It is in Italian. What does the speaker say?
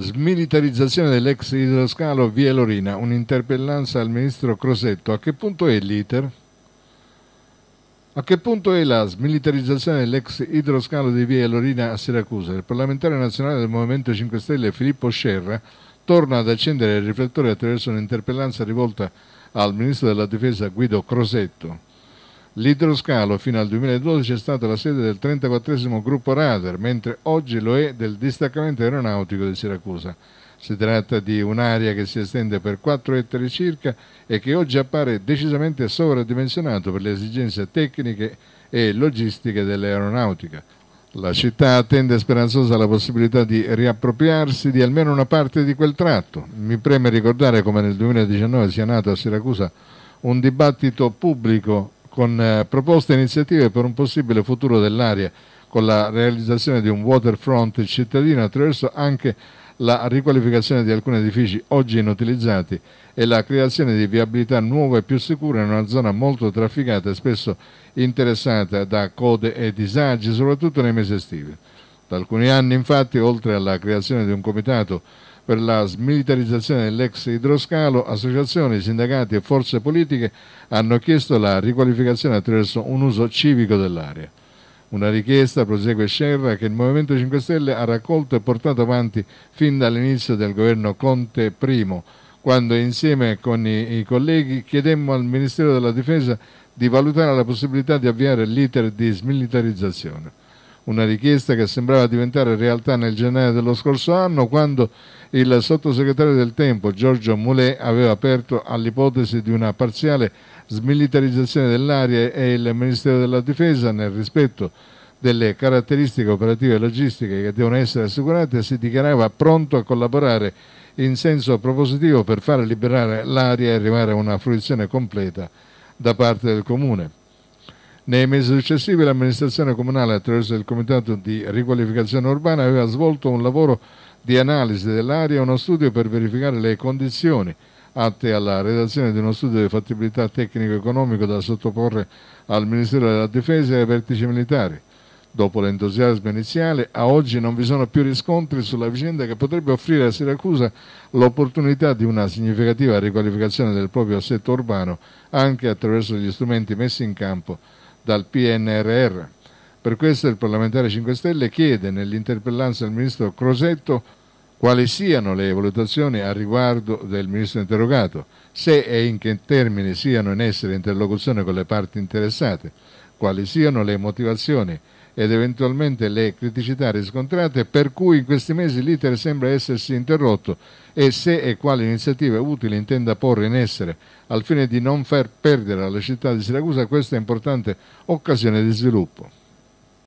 Smilitarizzazione dell'ex idroscalo Via Lorina, un'interpellanza al ministro Crosetto. A che punto è l'iter? A che punto è la smilitarizzazione dell'ex idroscalo di Via Lorina a Siracusa? Il parlamentare nazionale del Movimento 5 Stelle Filippo Scerra torna ad accendere il riflettore attraverso un'interpellanza rivolta al ministro della Difesa Guido Crosetto. L'idroscalo fino al 2012 è stata la sede del 34 gruppo radar, mentre oggi lo è del distaccamento aeronautico di Siracusa. Si tratta di un'area che si estende per 4 ettari circa e che oggi appare decisamente sovradimensionato per le esigenze tecniche e logistiche dell'aeronautica. La città attende speranzosa la possibilità di riappropriarsi di almeno una parte di quel tratto. Mi preme ricordare come nel 2019 sia nato a Siracusa un dibattito pubblico con eh, proposte e iniziative per un possibile futuro dell'area, con la realizzazione di un waterfront cittadino attraverso anche la riqualificazione di alcuni edifici oggi inutilizzati e la creazione di viabilità nuove e più sicure in una zona molto trafficata e spesso interessata da code e disagi, soprattutto nei mesi estivi. Da alcuni anni infatti, oltre alla creazione di un comitato per la smilitarizzazione dell'ex idroscalo, associazioni, sindacati e forze politiche hanno chiesto la riqualificazione attraverso un uso civico dell'area. Una richiesta, prosegue Scerra, che il Movimento 5 Stelle ha raccolto e portato avanti fin dall'inizio del governo Conte I, quando insieme con i, i colleghi chiedemmo al Ministero della Difesa di valutare la possibilità di avviare l'iter di smilitarizzazione una richiesta che sembrava diventare realtà nel gennaio dello scorso anno quando il sottosegretario del tempo Giorgio Moulet aveva aperto all'ipotesi di una parziale smilitarizzazione dell'area e il Ministero della Difesa nel rispetto delle caratteristiche operative e logistiche che devono essere assicurate si dichiarava pronto a collaborare in senso propositivo per far liberare l'area e arrivare a una fruizione completa da parte del Comune. Nei mesi successivi l'amministrazione comunale attraverso il Comitato di riqualificazione urbana aveva svolto un lavoro di analisi dell'area e uno studio per verificare le condizioni atte alla redazione di uno studio di fattibilità tecnico-economico da sottoporre al Ministero della Difesa e ai vertici militari. Dopo l'entusiasmo iniziale, a oggi non vi sono più riscontri sulla vicenda che potrebbe offrire a Siracusa l'opportunità di una significativa riqualificazione del proprio assetto urbano anche attraverso gli strumenti messi in campo dal PNRR. Per questo il parlamentare 5 Stelle chiede nell'interpellanza al ministro Crosetto quali siano le valutazioni a riguardo del Ministro interrogato, se e in che termini siano in essere interlocuzioni con le parti interessate, quali siano le motivazioni ed eventualmente le criticità riscontrate per cui in questi mesi l'iter sembra essersi interrotto e se e quali iniziative utili intenda porre in essere al fine di non far perdere alla città di Siracusa questa importante occasione di sviluppo.